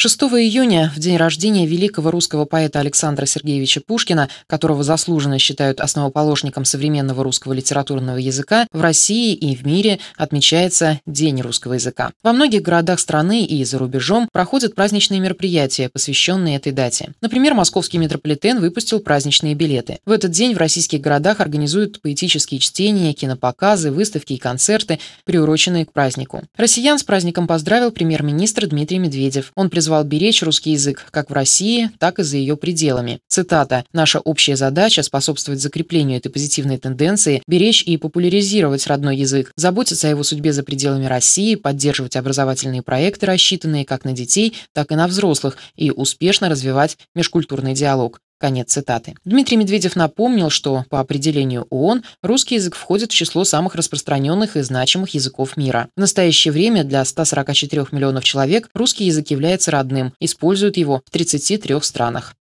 6 июня, в день рождения великого русского поэта Александра Сергеевича Пушкина, которого заслуженно считают основоположником современного русского литературного языка, в России и в мире отмечается День русского языка. Во многих городах страны и за рубежом проходят праздничные мероприятия, посвященные этой дате. Например, московский метрополитен выпустил праздничные билеты. В этот день в российских городах организуют поэтические чтения, кинопоказы, выставки и концерты, приуроченные к празднику. Россиян с праздником поздравил премьер-министр Дмитрий Медведев. Он призвал призвал беречь русский язык как в России, так и за ее пределами. Цитата. «Наша общая задача – способствовать закреплению этой позитивной тенденции, беречь и популяризировать родной язык, заботиться о его судьбе за пределами России, поддерживать образовательные проекты, рассчитанные как на детей, так и на взрослых, и успешно развивать межкультурный диалог». Конец цитаты. Дмитрий Медведев напомнил, что по определению ООН русский язык входит в число самых распространенных и значимых языков мира. В настоящее время для 144 миллионов человек русский язык является родным, используют его в 33 странах.